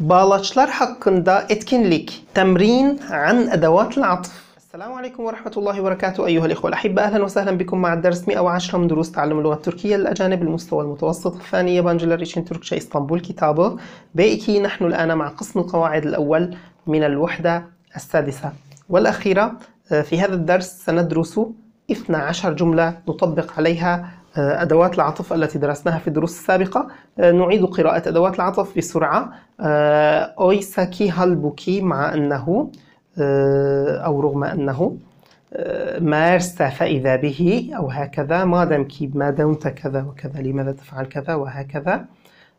بالاçlar hakkında etkinlik تمرين عن أدوات العطف السلام عليكم ورحمة الله وبركاته أيها الإخوة الأحبة أهلا وسهلا بكم مع الدرس 110 من دروس تعلم اللغة التركية للأجانب المستوى المتوسط الثاني يابانجي ريشن تركشا إسطنبول كتابه بيكي نحن الآن مع قسم القواعد الأول من الوحدة السادسة والأخيرة آه، في هذا الدرس سندرس 12 جملة نطبق عليها أدوات العطف التي درسناها في الدروس السابقة آه، نعيد قراءة أدوات العطف بسرعة آه، أويساكي هالبوكي مع أنه آه، أو رغم أنه مارسا فإذا به أو هكذا ما دمك ما دمت كذا وكذا لماذا تفعل كذا وهكذا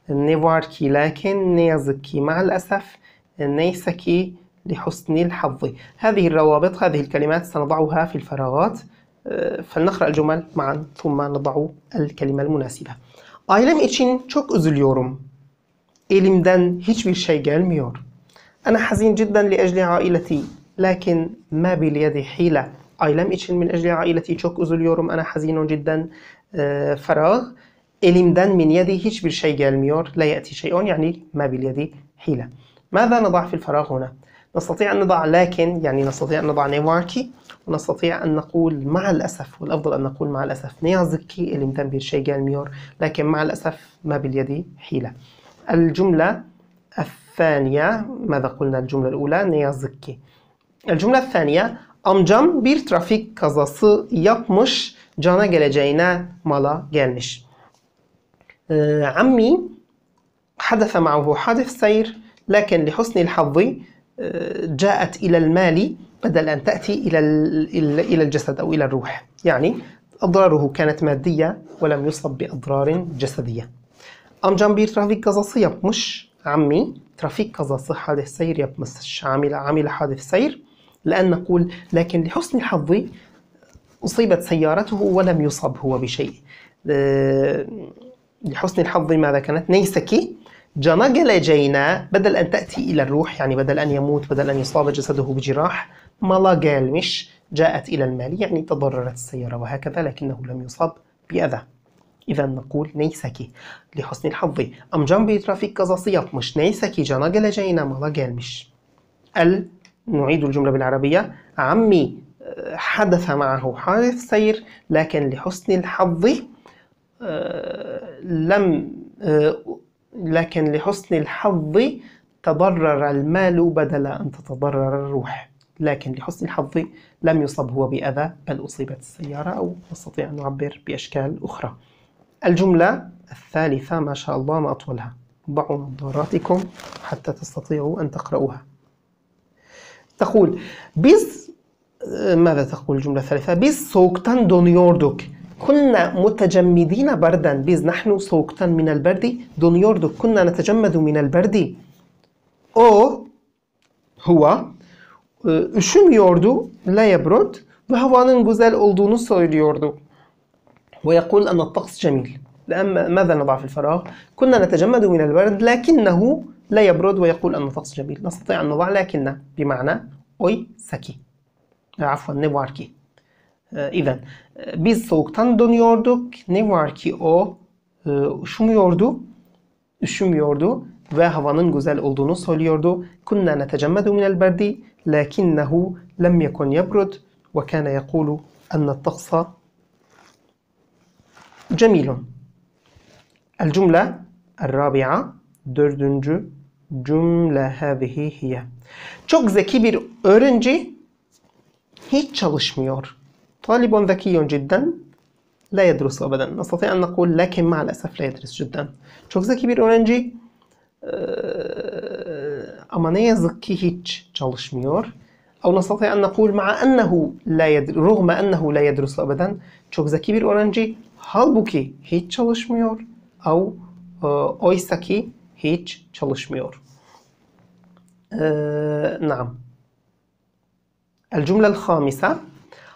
نيفاركي لكن نيزكي مع الأسف نيسكي لحسن الحظ هذه الروابط هذه الكلمات سنضعها في الفراغات فلنقرأ الجمل معا ثم نضع الكلمة المناسبة Ailem için çok üzülüyorum. Elimden hiçbir şey gelmiyor. أنا حزين جدا لأجل عائلتي لكن ما باليد حيلة. Ailem için من أجل عائلتي çok üzülüyorum. أنا حزين جدا آه، فراغ. Elimden من يدي hiçbir şey gelmiyor. لا يأتي شيء يعني ما باليد حيلة. ماذا نضع في الفراغ هنا؟ نستطيع أن نضع لكن يعني نستطيع أن نضع نيواركي ونستطيع أن نقول مع الأسف والأفضل أن نقول مع الأسف نيازكي اللي ki elimden bir şey لكن مع الأسف ما باليد حيلة الجملة الثانية ماذا قلنا الجملة الأولى نيازكي الجملة الثانية أمجم بير ترافيك كزاس يقمش جانا جلجينا مالا gelmiş آه، عمي حدث معه حادث سير لكن لحسن الحظ جاءت إلى المال بدل أن تأتي إلى إلى الجسد أو إلى الروح يعني أضراره كانت مادية ولم يصب بأضرار جسدية ام bir ترافيك kazası مش عمي ترافيك kazası حادث سير مش عامل عامل حادث سير لأن نقول لكن لحسن الحظ أصيبت سيارته ولم يصب هو بشيء آه، لحسن الحظ ماذا كانت نيسكي جناجل جينا بدل أن تأتي إلى الروح يعني بدل أن يموت بدل أن يصاب جسده بجراح ملاجال مش جاءت إلى المال يعني تضررت السيارة وهكذا لكنه لم يصاب بأذى إذا نقول نيسكي لحسن الحظ أم جنبي ترافيك صيط مش نيسكي جناجل جينا ملاجال مش ال نعيد الجملة بالعربية عمي آه، حدث معه حادث سير لكن لحسن الحظ آه، لم آه، لكن لحسن الحظ تضرر المال بدل أن تتضرر الروح لكن لحسن الحظ لم يصب هو بأذى بل أصيبت السيارة أو نستطيع أن نعبر بأشكال أخرى الجملة الثالثة ما شاء الله ما أطولها ضعوا نظاراتكم حتى تستطيعوا أن تقرأوها تقول biz ماذا تقول الجملة الثالثة biz سوكتان دونيوردوك كنا متجمدين بردا بيز نحن سوقتا من البرد دون يوردو كنا نتجمد من البرد هو hava أه، üşümüyordu لا يبرد ve havanın güzel olduğunu söylüyordu. Ve yakul ان taks cemil. لأما ماذا نضع في الفراغ؟ كنا نتجمد من البرد لكنه لا يبرد ويقول أن الطقس جميل نستطيع أن نضع لكن بمعنى أوي سكي عفوا نبواركي Ee, even. Ee, biz soğuktan donuyorduk. Ne var ki o ee, üşümüyordu. Üşümüyordu ve havanın güzel olduğunu söylüyordu. Kunna netecemmedu minel berdi lakinnehu lem yekun yebrud ve kana yekulu enne taksa cemilun. El cümle el-rabi'a dördüncü cümle hevihi hiye. Çok zeki bir öğrenci hiç çalışmıyor. طالب ذكي جدا لا يدرس أبدا نستطيع أن نقول لكن مع الأسف لا يدرس جدا çok zeki bir öğrenci ama ne yazık ki hiç çalışmıyor. أو نستطيع أن نقول مع أنه لا يدر... رغم أنه لا يدرس أبدا çok zeki bir öğrenci halbuki hiç çalışmıyor أو oysa ki hiç çalışmıyor. نعم الجملة الخامسة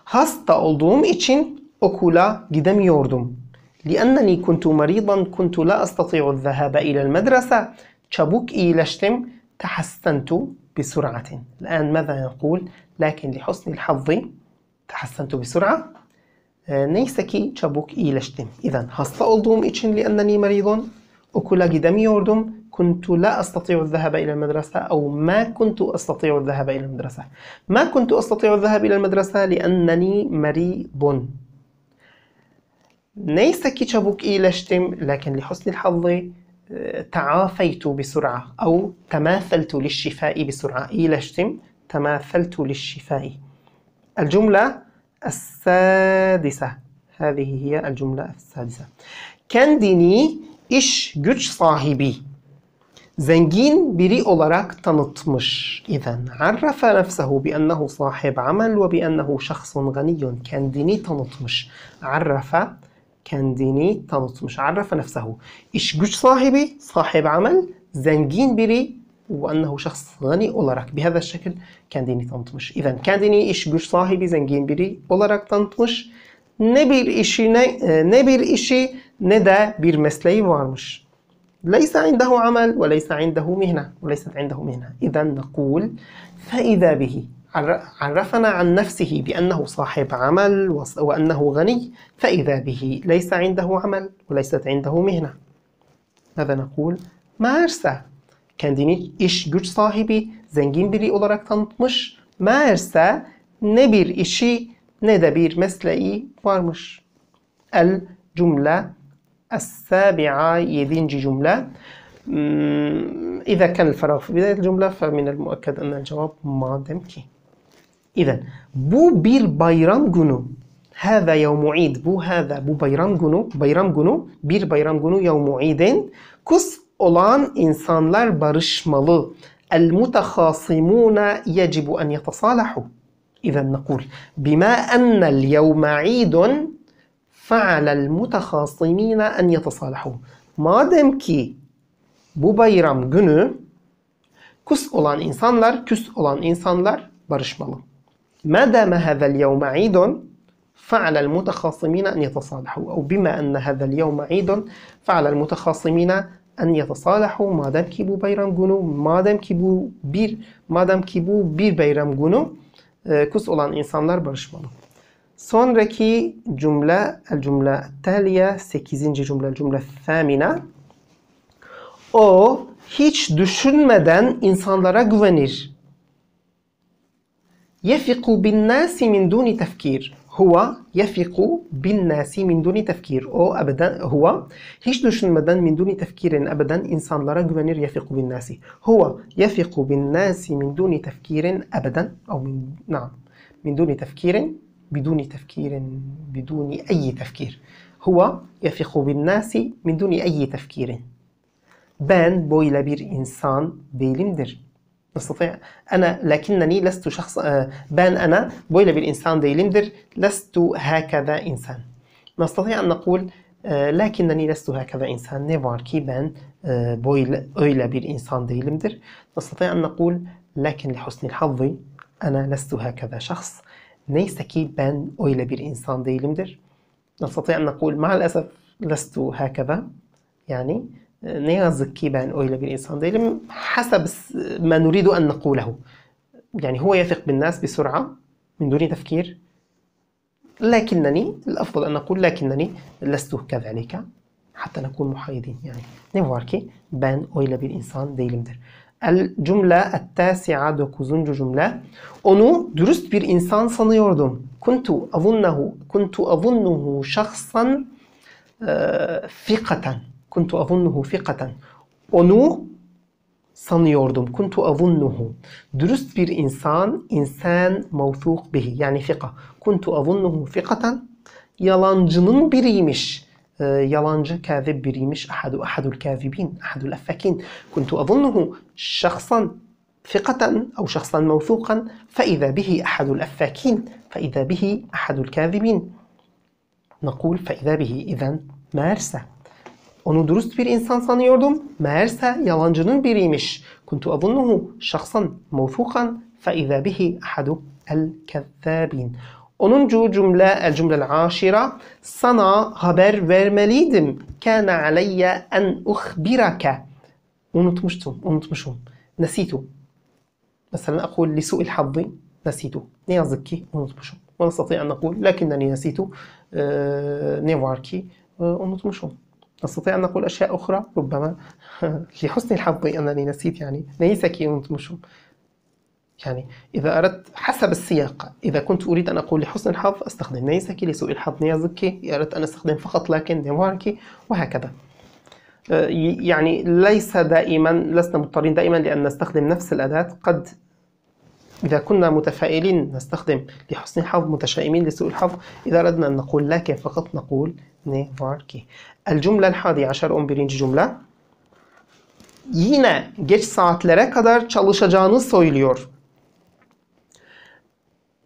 hasta olduğum için okula gidemiyordum. لأنني كنت مريضا كنت لا أستطيع الذهاب إلى المدرسة çabuk iyileştim تحسنت بسرعة الآن ماذا نقول لكن لحسن الحظ تحسنت بسرعة neyse ki çabuk iyileştim. İzen hasta olduğum için لأنني مريض okula gidemiyordum كنت لا أستطيع الذهاب إلى المدرسة أو ما كنت أستطيع الذهاب إلى المدرسة ما كنت أستطيع الذهاب إلى المدرسة لأنني مريض ليس كتابك إلى لكن لحسن الحظ آه، تعافيت بسرعة أو تماثلت للشفاء بسرعة إلى تماثلت للشفاء الجملة السادسة هذه هي الجملة السادسة كان ديني iş güç sahibi, zengin biri olarak tanıtmış. İzen arrafa nefsehu bi ennehu sahib amel ve bi ennehu şahsun ganiyyun. Kendini tanıtmış. Arrafa kendini tanıtmış. Arrafa nefsehu. İş güç sahibi, sahib amel, zengin biri ve ennehu şahs gani olarak bihada şekil kendini tanıtmış. İzen kendini iş güç sahibi, zengin biri olarak tanıtmış. ne bir işi e, ne bir işi ne de bir mesleği varmış. ليس عنده عمل وليس عنده مهنة وليست عنده مهنة إذا نقول فإذا به عرفنا عن نفسه بأنه صاحب عمل وأنه غني فإذا به ليس عنده عمل وليست عنده مهنة ماذا نقول؟ مارسا kendini iş جوج صاحبي zengin biri olarak tanıtmış. مش ne bir إشي ne de bir mesleği varmış. السابعة يدينجي جملة إذا كان الفراغ في بداية الجملة فمن المؤكد أن الجواب مادم كي إذا بو بير بايرام جنو هذا يوم عيد بو هذا بو بايرام جنو بايرام جنو بير بايرام جنو يوم عيد كس olan insanlar barışmalı. El mutakhasimun yecibu en yetasalahu. إذا نقول بما أن اليوم عيد فعل المتخاصمين أن يتصالحوا. Madem ki bu bayram günü kus olan insanlar, küs olan insanlar barışmalı. مادام هذا اليوم عيد فعل المتخاصمين أن يتصالحوا أو بما أن هذا اليوم عيد فعل المتخاصمين أن يتصالحوا مادام ki bu bayram günü, كي بو بير bir, madem ki bu bir bayram günü E, kus olan insanlar barışmalı. Sonraki cümle, el cümle teliye, 8. cümle, cümle femina. O hiç düşünmeden insanlara güvenir. Yefiku bin nasi min duni tefkir. هو يثق بالناس من دون تفكير او ابدا هو hiç düşünmeden من دون تفكير ابدا انسان لرا güvenir يثق بالناس هو يثق بالناس من دون تفكير ابدا او من نعم من دون تفكير بدون تفكير بدون اي تفكير هو يثق بالناس من دون اي تفكير بان böyle bir insan değilimdir أستطيع أنا لكنني لست شخص آه، بان أنا بويلا بالإنسان دي ليندر لست هكذا إنسان نستطيع أن نقول آه، لكنني لست هكذا إنسان نيفار كي بان آه، بويلا اويلا بالإنسان دي ليندر نستطيع أن نقول لكن لحسن الحظ أنا لست هكذا شخص ليس كي بان اويلا بالإنسان دي ليندر نستطيع أن نقول مع الأسف لست هكذا يعني ne yazık ki ben öyle حسب ما نريد أن نقوله. يعني هو يثق بالناس بسرعة من دون تفكير. لكنني الأفضل أن أقول لكنني لست كذلك حتى نكون محايدين يعني. نيواركي بان ki ben ديلم bir الجملة التاسعة دوكوزونجو جملة onu درست bir insan sanıyordum. كنت أظنه كنت أظنه شخصا آه، ثقة كنت أظنه ثقة onu sanıyordum. Kuntu avunnuhu. Dürüst bir insan, insan mevthuk bihi. Yani fika. Kuntu avunnuhu fikaten. Yalancının biriymiş. E, yalancı kâzib biriymiş. Ahadu ahadul kâzibin. Ahadul affekin. Kuntu avunnuhu şahsan ثقة أو شخصا موثوقا فإذا به أحد الأفاكين فإذا به أحد الكاذبين نقول فإذا به إذا مارسه Onu dürüst bir insan sanıyordum. Meğerse yalancının biriymiş. Kuntu azunnuhu şahsan mufukan fe izâ bihi ahadu el kezzâbin. Onuncu cümle el cümlel aşira sana haber vermeliydim. Kâne aleyye en uhbirake. Unutmuştum, unutmuşum. Nesitu. Mesela akul lisu il hazzi nesitu. Ne yazık ki unutmuşum. Ve ونستطيع أن نقول لكنني نسيت نيفاركي unutmuşum. نستطيع أن نقول أشياء أخرى ربما لحسن الحظ أنني نسيت يعني نيسكي ينتمشم يعني إذا أردت حسب السياق إذا كنت أريد أن أقول لحسن الحظ أستخدم نيسكي لسوء الحظ نيازكي إذا أردت أن أستخدم فقط لكن ديماركي وهكذا آه، يعني ليس دائما لسنا مضطرين دائما لأن نستخدم نفس الأداة قد إذا كنا متفائلين نستخدم لحسن الحظ متشائمين لسوء الحظ إذا أردنا أن نقول لكن فقط نقول نيفاركي الجملة الحادي عشر 11. cümle yine geç saatlere kadar çalışacağını söylüyor.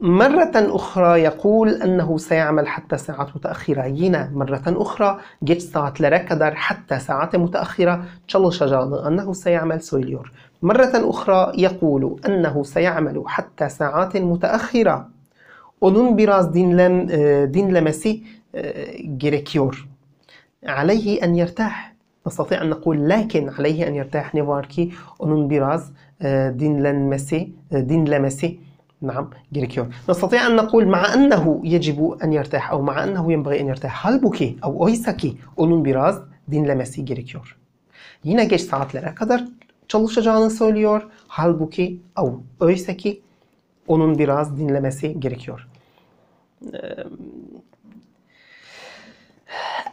مرة أخرى يقول أنه سيعمل حتى ساعات متأخرة ينا مرة أخرى ساعات لركدر حتى ساعات متأخرة شجال أنه سيعمل سويليور مرة أخرى يقول أنه سيعمل حتى ساعات متأخرة دين, لم دين لمسي جريكيور عليه أن يرتاح نستطيع أن نقول لكن عليه أن يرتاح ne أنون براز دين لمسي دين لمسي نعم جريكيون نستطيع أن نقول مع أنه يجب أن يرتاح أو مع أنه ينبغي أن يرتاح هل بوكي أو أويساكي أولون براز دين لمسي جريكيون هنا جيج ساعات لرا قدر تشلوش جانا سوليور هل بوكي أو أويساكي أولون براز دين لمسي جريكيون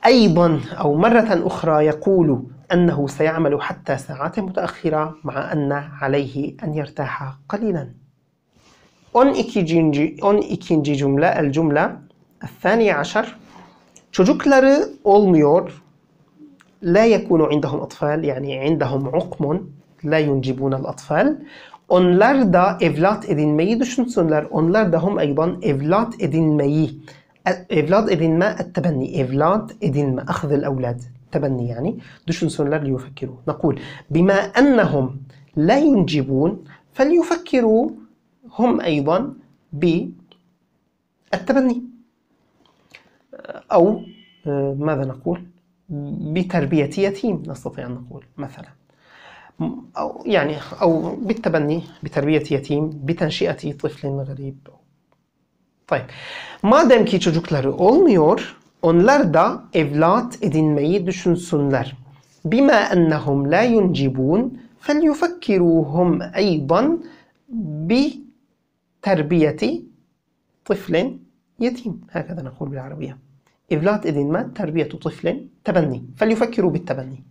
أيضا أو مرة أخرى يقول أنه سيعمل حتى ساعات متأخرة مع أن عليه أن يرتاح قليلاً 12. 12. cümle el cümle الثاني عشر çocukları olmuyor لا يكون عندهم أطفال يعني عندهم عقم لا ينجبون الأطفال onlar da evlat edinmeyi düşünsünler onlar da hum أيضا evlat edinmeyi evlat edinme التبني evlat edinme أخذ الأولاد تبني يعني düşünsünler ليفكروا نقول بما أنهم لا ينجبون فليفكروا هم أيضا بالتبني أو آه، ماذا نقول بتربية يتيم نستطيع أن نقول مثلا أو يعني أو بالتبني بتربية يتيم بتنشئة طفل غريب طيب مادم كي çocukları olmuyor onlar da evlat edinmeyi düşünsünler بما أنهم لا ينجبون فليفكروا هم أيضا ب تربية طفل يتيم هكذا نقول بالعربية إفلات إذن ما تربية طفل تبني فليفكروا بالتبني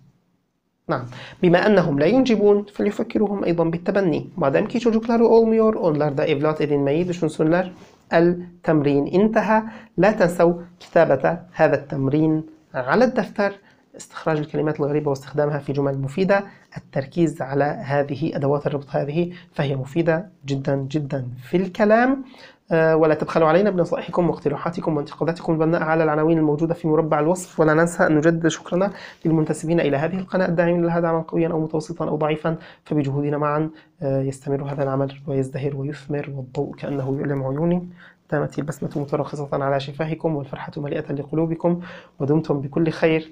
نعم بما أنهم لا ينجبون فليفكروهم أيضا بالتبني Mademki çocukları olmuyor إفلات إذن evlat edinmeyi سنلر التمرين انتهى لا تنسوا كتابة هذا التمرين على الدفتر استخراج الكلمات الغريبة واستخدامها في جمل مفيدة التركيز على هذه أدوات الربط هذه فهي مفيدة جدا جدا في الكلام آه، ولا تبخلوا علينا بنصائحكم واقتراحاتكم وانتقاداتكم البناء على العناوين الموجودة في مربع الوصف ولا ننسى أن نجدد شكرنا للمنتسبين إلى هذه القناة الداعمين لها دعما قويا أو متوسطا أو ضعيفا فبجهودنا معا آه، يستمر هذا العمل ويزدهر ويثمر والضوء كأنه يؤلم عيوني دامت البسمة مترخصة على شفاهكم والفرحة مليئة لقلوبكم ودمتم بكل خير